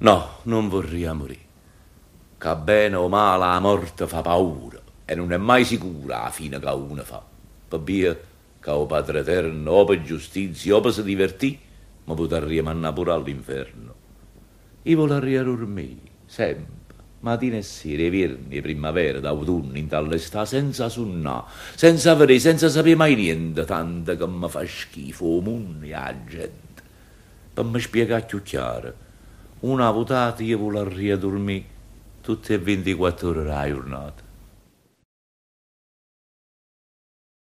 No, non vorria morire. Che bene o male la morte fa paura e non è mai sicura la fine che uno fa. Per che o Padre Eterno, o per giustizia, o per si divertì, ma potrei mandare pure all'inferno. Io vorrei dormire, sempre, mattina e sera, i vierni, primavera, d'autunno, in tall'està, senza sunnà, senza avere, senza sapere mai niente, tanto che mi fa schifo, o mondo e la gente. Per mi spiegare più chiaro, una votata io volevo riaddormire tutte e 24 ore la giornata.